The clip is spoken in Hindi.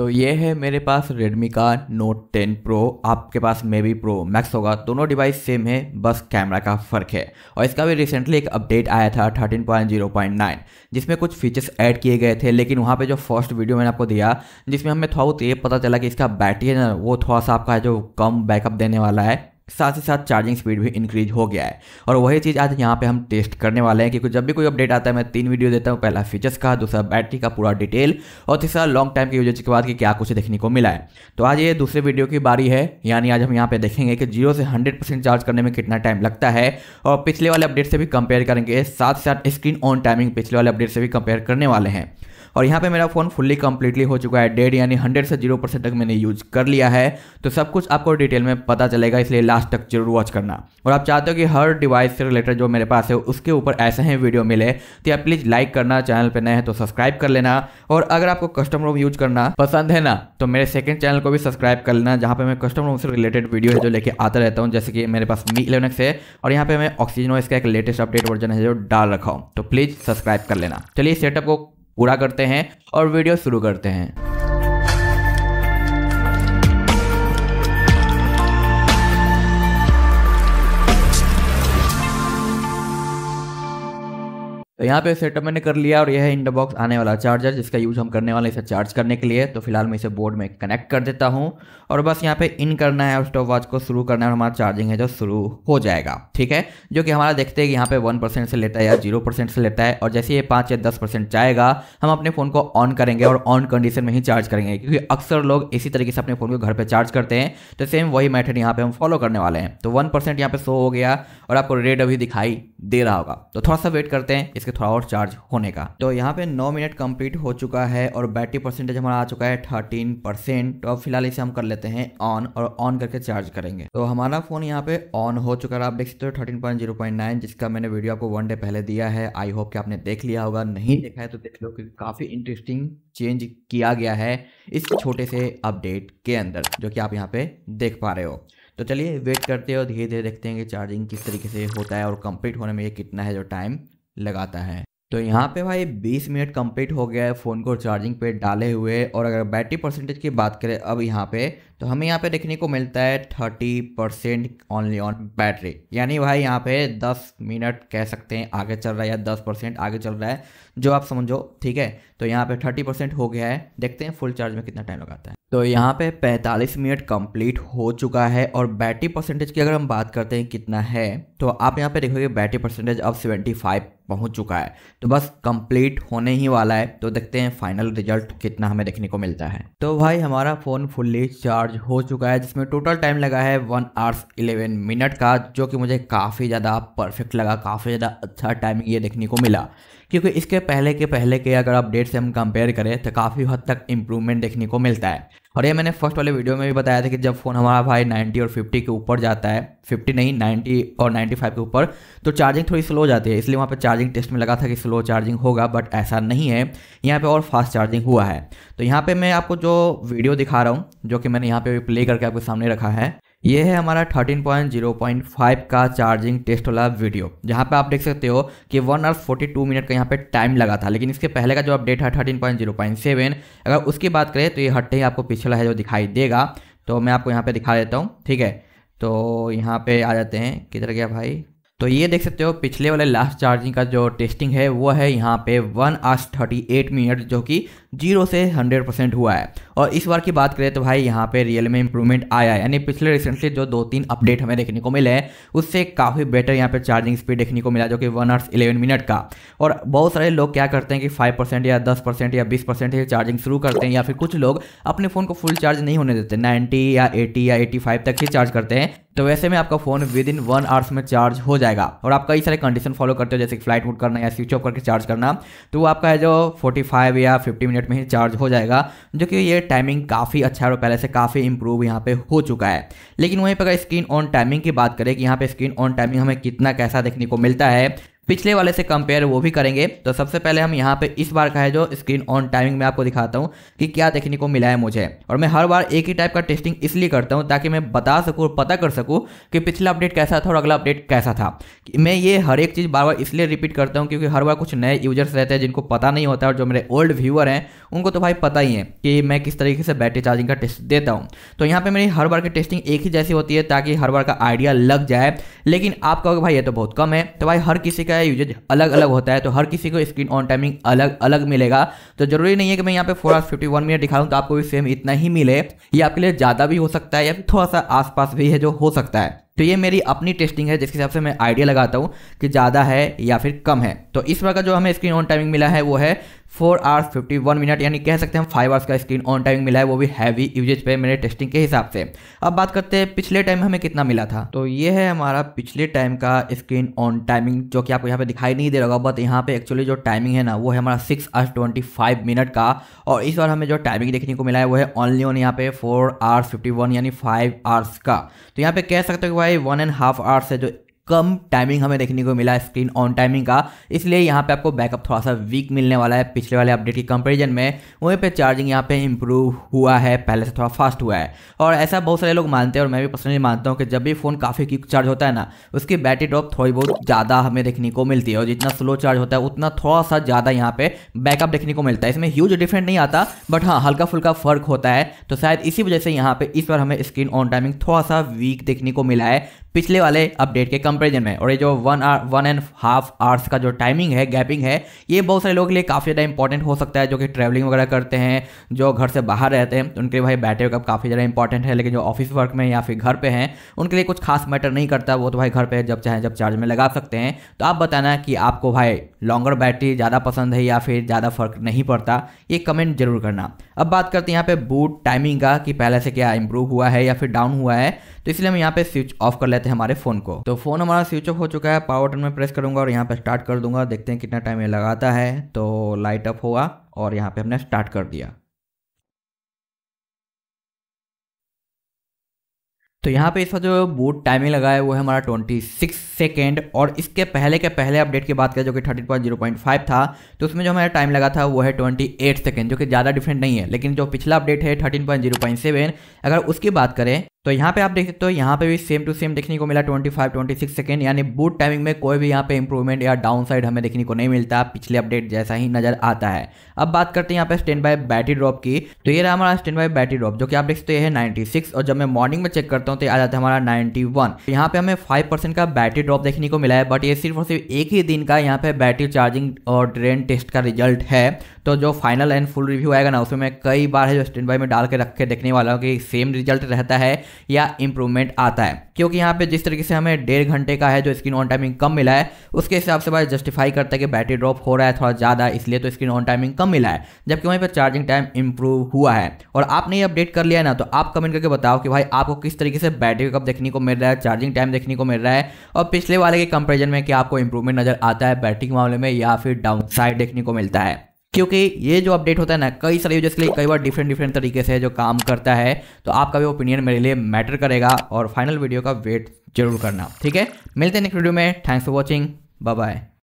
तो ये है मेरे पास Redmi का Note 10 Pro आपके पास मे बी प्रो मैक्स होगा दोनों डिवाइस सेम है बस कैमरा का फ़र्क है और इसका भी रिसेंटली एक अपडेट आया था 13.0.9 जिसमें कुछ फीचर्स ऐड किए गए थे लेकिन वहाँ पे जो फर्स्ट वीडियो मैंने आपको दिया जिसमें हमें थोड़ा बहुत ये पता चला कि इसका बैटरी है ना वो थोड़ा सा आपका जो कम बैकअप देने वाला है साथ ही साथ चार्जिंग स्पीड भी इंक्रीज हो गया है और वही चीज़ आज यहाँ पे हम टेस्ट करने वाले हैं क्योंकि जब भी कोई अपडेट आता है मैं तीन वीडियो देता हूँ पहला फीचर्स का दूसरा बैटरी का पूरा डिटेल और तीसरा लॉन्ग टाइम के यूजेज के बाद कि क्या कुछ देखने को मिला है तो आज ये दूसरे वीडियो की बारी है यानी आज हम यहाँ पर देखेंगे कि जीरो से हंड्रेड चार्ज करने में कितना टाइम लगता है और पिछले वाले अपडेट से भी कंपेयर करेंगे साथ साथ स्क्रीन ऑन टाइमिंग पिछले वाले अपडेट से भी कंपेयर करने वाले हैं और यहाँ पे मेरा फ़ोन फुल्ली कम्प्लीटली हो चुका है डेड यानी हंड्रेड से जीरो परसेंट तक मैंने यूज़ कर लिया है तो सब कुछ आपको डिटेल में पता चलेगा इसलिए लास्ट तक जरूर वॉच करना और आप चाहते हो कि हर डिवाइस से रिलेटेड जो मेरे पास है उसके ऊपर ऐसे ही वीडियो मिले तो आप प्लीज़ लाइक करना चैनल पर नए हैं तो सब्सक्राइब कर लेना और अगर आपको कस्टम रूम यूज करना पसंद है ना तो मेरे सेकंड चैनल को भी सब्सक्राइब कर लेना जहाँ पे मैं कस्टम रूम से रिलेटेड वीडियो है जो लेके आता रहता हूँ जैसे कि मेरे पास मी इलेवनिक्स है और यहाँ पे मैं ऑक्सीजन इसका एक लेटेस्ट अपडेट वर्जन है जो डाल रखा हूँ तो प्लीज़ सब्सक्राइब कर लेना चलिए सेटअप को पूरा करते हैं और वीडियो शुरू करते हैं तो यहाँ पे सेटअप मैंने कर लिया और यह है इंडरबॉक्स बॉक्स आने वाला चार्जर जिसका यूज़ हम करने वाले इसे चार्ज करने के लिए तो फिलहाल मैं इसे बोर्ड में कनेक्ट कर देता हूँ और बस यहाँ पे इन करना है और स्टॉप वॉच को शुरू करना है और हमारा चार्जिंग है जो शुरू हो जाएगा ठीक है जो कि हमारा देखते हैं कि यहाँ पे वन परसेंट से लेता है या जीरो परसेंट से लेता है और जैसे ये पाँच या दस परसेंट जाएगा हम अपने फ़ोन को ऑन करेंगे और ऑन कंडीशन में ही चार्ज करेंगे क्योंकि अक्सर लोग इसी तरीके से अपने फ़ोन को घर पर चार्ज करते हैं तो सेम वही मैथड यहाँ पर हम फॉलो करने वाले हैं तो वन परसेंट यहाँ पे शो हो गया और आपको रेड अभी दिखाई दे रहा होगा तो थोड़ा सा वेट करते हैं इसके थोड़ा और चार्ज होने का तो यहाँ पे नौ मिनट कंप्लीट हो चुका है और बैटरी परसेंटेज हमारा आ चुका है थर्टीन परसेंट तो अब फिलहाल इसे हम कर लेते हैं ऑन और ऑन करके चार्ज करेंगे तो हमारा फोन यहाँ पे ऑन हो चुका है आप देख सकते हो thirteen point zero point nine जिसका मैंने वीडियो आपको वन डे पहले दिया है आई होप कि आपने देख लिया होगा नहीं देखा है तो देख लो क्योंकि काफी इंटरेस्टिंग चेंज किया गया है इस छोटे से अपडेट के अंदर जो कि आप यहाँ पे देख पा रहे हो तो चलिए वेट करते हैं और धीरे धीरे देखते हैं कि चार्जिंग किस तरीके से होता है और कंप्लीट होने में ये कितना है जो टाइम लगाता है तो यहाँ पे भाई 20 मिनट कंप्लीट हो गया है फ़ोन को चार्जिंग पे डाले हुए और अगर बैटरी परसेंटेज की बात करें अब यहाँ पे तो हमें यहाँ पे देखने को मिलता है 30 परसेंट ऑनली ऑन बैटरी यानी भाई यहाँ पे 10 मिनट कह सकते हैं आगे चल रहा है या 10 परसेंट आगे चल रहा है जो आप समझो ठीक है तो यहाँ पे थर्टी परसेंट हो गया है देखते हैं फुल चार्ज में कितना टाइम लगाता है तो यहाँ पे पैंतालीस मिनट कंप्लीट हो चुका है और बैटरी परसेंटेज की अगर हम बात करते हैं कितना है तो आप यहाँ पे देखोगे बैटरी परसेंटेज अब सेवेंटी फाइव पहुँच चुका है तो बस कंप्लीट होने ही वाला है तो देखते हैं फाइनल रिजल्ट कितना हमें देखने को मिलता है तो भाई हमारा फ़ोन फुल्ली चार्ज हो चुका है जिसमें टोटल टाइम लगा है वन आवर्स इलेवन मिनट का जो कि मुझे काफ़ी ज़्यादा परफेक्ट लगा काफ़ी ज़्यादा अच्छा टाइमिंग ये देखने को मिला क्योंकि इसके पहले के पहले के अगर अपडेट से हम कंपेयर करें तो काफ़ी हद तक इंप्रूवमेंट देखने को मिलता है और ये मैंने फर्स्ट वाले वीडियो में भी बताया था कि जब फ़ोन हमारा भाई 90 और 50 के ऊपर जाता है 50 नहीं 90 और 95 के ऊपर तो चार्जिंग थोड़ी स्लो जाती है इसलिए वहाँ पे चार्जिंग टेस्ट में लगा था कि स्लो चार्जिंग होगा बट ऐसा नहीं है यहाँ पे और फास्ट चार्जिंग हुआ है तो यहाँ पर मैं आपको जो वीडियो दिखा रहा हूँ जो कि मैंने यहाँ पर प्ले करके आपके सामने रखा है ये है हमारा 13.0.5 का चार्जिंग टेस्ट वाला वीडियो जहाँ पे आप देख सकते हो कि one hours forty two minute का यहाँ पे टाइम लगा था लेकिन इसके पहले का जो अपडेट है 13.0.7 अगर उसकी बात करें तो ये हटते ही आपको पिछला है जो दिखाई देगा तो मैं आपको यहाँ पे दिखा देता हूँ ठीक है तो यहाँ पर आ जाते हैं किधर गया भाई तो ये देख सकते हो पिछले वाले लास्ट चार्जिंग का जो टेस्टिंग है वो है यहाँ पे one hours thirty eight minute जो कि जीरो से हंड्रेड परसेंट हुआ है और इस बार की बात करें तो भाई यहाँ पे रियल में इंप्रूवमेंट आया है यानी पिछले रिसेंटली जो दो तीन अपडेट हमें देखने को मिले हैं उससे काफ़ी बेटर यहाँ पे चार्जिंग स्पीड देखने को मिला जो कि वन आवर्स इलेवन मिनट का और बहुत सारे लोग क्या करते हैं कि फाइव परसेंट या दस परसेंट या बीस परसेंट चार्जिंग शुरू करते हैं या फिर कुछ लोग अपने फ़ोन को फुल चार्ज नहीं होने देते नाइन्टी या एटी या एटी फाइव तक ही चार्ज करते हैं तो वैसे में आपका phone within one hours में चार्ज हो जाएगा और आप कई सारे कंडीशन फॉलो करते हो जैसे फ्लाइट मोड करना या स्विच ऑफ करके चार्ज करना तो वो आपका है जो फाइव या फिफ्टी मिनट मिनट में ही चार्ज हो जाएगा जो कि ये टाइमिंग काफ़ी अच्छा है और पहले से काफ़ी इंप्रूव यहाँ पे हो चुका है लेकिन वहीं पर अगर स्क्रीन ऑन टाइमिंग की बात करें कि यहाँ पे स्क्रीन ऑन टाइमिंग हमें कितना कैसा देखने को मिलता है पिछले वाले से कंपेयर वो भी करेंगे तो सबसे पहले हम यहाँ पे इस बार का है जो स्क्रीन ऑन टाइमिंग में आपको दिखाता हूँ कि क्या देखने को मिला है मुझे और मैं हर बार एक ही टाइप का टेस्टिंग इसलिए करता हूँ ताकि मैं बता सकूँ और पता कर सकूँ कि पिछला अपडेट कैसा था और अगला अपडेट कैसा था मैं ये हर एक चीज़ बार बार इसलिए रिपीट करता हूँ क्योंकि हर बार कुछ नए यूजर्स रहते हैं जिनको पता नहीं होता और जो मेरे ओल्ड व्यूअर हैं उनको तो भाई पता ही है कि मैं किस तरीके से बैटरी चार्जिंग का टेस्ट देता हूँ तो यहाँ पर मेरी हर बार की टेस्टिंग एक ही जैसी होती है ताकि हर बार का आइडिया लग जाए लेकिन आप कहोगे भाई ये तो बहुत कम है तो भाई हर किसी का है यूजेज अलग अलग होता है तो हर किसी को स्क्रीन ऑन टाइमिंग अलग अलग मिलेगा तो जरूरी नहीं है कि मैं यहाँ पे four hours fifty one minute दिखाऊँ तो आपको भी सेम इतना ही मिले ये आपके लिए ज़्यादा भी हो सकता है या फिर थोड़ा सा आसपास भी है जो हो सकता है तो ये मेरी अपनी टेस्टिंग है जिसके हिसाब से मैं आइडिया लगाता हूँ कि ज़्यादा है या फिर कम है तो इस बार का जो हमें स्क्रीन ऑन टाइमिंग मिला है वो है four hours fifty one minute यानी कह सकते हैं हम फाइव आवर्स का स्क्रीन ऑन टाइमिंग मिला है वो भी हैवी यूजेज पे मेरे टेस्टिंग के हिसाब से अब बात करते हैं पिछले टाइम हमें कितना मिला था तो ये है हमारा पिछले टाइम का स्क्रीन ऑन टाइमिंग जो कि आपको यहाँ पे दिखाई नहीं दे रहा होगा बट यहाँ पे एक्चुअली जो टाइमिंग है ना वो है हमारा six hours twenty five minute का और इस बार हमें जो टाइमिंग देखने को मिला है वो है ऑनली ऑन यहाँ पे फोर आवर्स फिफ्टी वन यानी फाइव आवर्स का तो यहाँ पे कह सकते हो why one and a half hours कम टाइमिंग हमें देखने को मिला स्क्रीन ऑन टाइमिंग का इसलिए यहाँ पे आपको बैकअप थोड़ा सा वीक मिलने वाला है पिछले वाले अपडेट के कंपेरिजन में वहीं पे चार्जिंग यहाँ पे इंप्रूव हुआ है पहले से थोड़ा फास्ट हुआ है और ऐसा बहुत सारे लोग मानते हैं और मैं भी पर्सनली मानता हूँ कि जब भी फ़ोन काफ़ी क्विक चार्ज होता है ना उसकी बैटरी ड्रॉप थोड़ी बहुत ज़्यादा हमें देखने को मिलती है और जितना स्लो चार्ज होता है उतना थोड़ा सा ज़्यादा यहाँ पे बैकअप देखने को मिलता है इसमें ह्यूज डिफरेंट नहीं आता बट हाँ हल्का फुल्का फ़र्क होता है तो शायद इसी वजह से यहाँ पे इस बार हमें स्क्रीन ऑन टाइमिंग थोड़ा सा वीक देखने को मिला है पिछले वाले अपडेट के कंपेरिजन में और ये जो one hour one and half hours का जो टाइमिंग है गैपिंग है ये बहुत सारे लोगों के लिए काफ़ी ज़्यादा इंपॉर्टेंट हो सकता है जो कि ट्रैवलिंग वगैरह करते हैं जो घर से बाहर रहते हैं उनके लिए भाई बैटरी बैकअप काफ़ी ज़्यादा इंपॉर्टेंट है लेकिन जो ऑफिस वर्क में या फिर घर पर हैं उनके लिए कुछ खास मैटर नहीं करता वो तो भाई घर पर जब चाहें जब चार्ज में लगा सकते हैं तो आप बताना कि आपको भाई लॉन्गर बैटरी ज़्यादा पसंद है या फिर ज़्यादा फ़र्क नहीं पड़ता ये कमेंट जरूर करना अब बात करते हैं यहाँ पे बूट टाइमिंग का कि पहले से क्या इंप्रूव हुआ है या फिर डाउन हुआ है तो इसलिए हम यहाँ पे स्विच ऑफ कर लेते रहते हैं हमारे फोन को तो फोन हमारा स्विच ऑफ हो चुका है पावर बटन में प्रेस करूंगा और यहाँ पे स्टार्ट कर दूंगा देखते हैं कितना टाइम ये लगाता है तो लाइट अप हुआ और यहाँ पे हमने स्टार्ट कर दिया तो यहाँ पे इसका जो बूट टाइमिंग लगा है वो है हमारा 26 सेकेंड और इसके पहले के पहले अपडेट की बात करें जो कि 13.0.5 था तो उसमें जो हमारा टाइम लगा था वो है 28 सेकेंड जो कि ज़्यादा डिफरेंट नहीं है लेकिन जो पिछला अपडेट है 13.0.7 अगर उसकी बात करें तो यहाँ पे आप देख सकते हो यहाँ पे भी सेम टू सेम देखने को मिला 25 26 सेकंड यानी बूट टाइमिंग में कोई भी यहाँ पे इंप्रूवमेंट या डाउन साइड हमें देखने को नहीं मिलता पिछले अपडेट जैसा ही नजर आता है अब बात करते हैं यहाँ पे स्टैंड बाय बैटरी ड्रॉप की तो ये रहा हमारा स्टैंड बाय बैटरी ड्रॉप जो कि आप देख सकते हैं नाइन्टी और जब मैं मॉर्निंग में चेक करता हूँ तो आ जाता है हमारा नाइन्टी यहाँ पे हमें फाइव का बैटरी ड्रॉप देखने को मिला है बट ये सिर्फ और सिर्फ एक ही दिन का यहाँ पे बैटरी चार्जिंग और ड्रेन टेस्ट का रिजल्ट है तो जो फाइनल एंड फुल रिव्यू आएगा ना उसमें मैं कई बार है जो स्टैंड बाय में डाल के रख के देखने वाला हूँ कि सेम रिजल्ट रहता है या इंप्रूवमेंट आता है क्योंकि यहाँ पे जिस तरीके से हमें डेढ़ घंटे का है जो स्क्रीन ऑन टाइमिंग कम मिला है उसके हिसाब से भाई जस्टिफाई करता है कि बैटरी ड्रॉप हो रहा है थोड़ा ज़्यादा इसलिए तो स्क्रीन ऑन टाइमिंग कम मिला है जबकि वहीं पर चार्जिंग टाइम इंप्रूव हुआ है और आपने ये अपडेट कर लिया ना तो आप कमेंट करके बताओ कि भाई आपको किस तरीके से बैटरी बैकअप देखने को मिल रहा है चार्जिंग टाइम देखने को मिल रहा है और पिछले वाले के कंपेरिजन में क्या आपको इंप्रूवमेंट नजर आता है बैटरी के मामले में या फिर डाउन साइड देखने को मिलता है क्योंकि ये जो अपडेट होता है ना कई सारे यूजर्स के लिए कई बार डिफरेंट डिफरेंट तरीके से जो काम करता है तो आपका भी ओपिनियन मेरे लिए मैटर करेगा और फाइनल वीडियो का वेट जरूर करना ठीक है मिलते हैं नेक्स्ट वीडियो में thanks for watching bye bye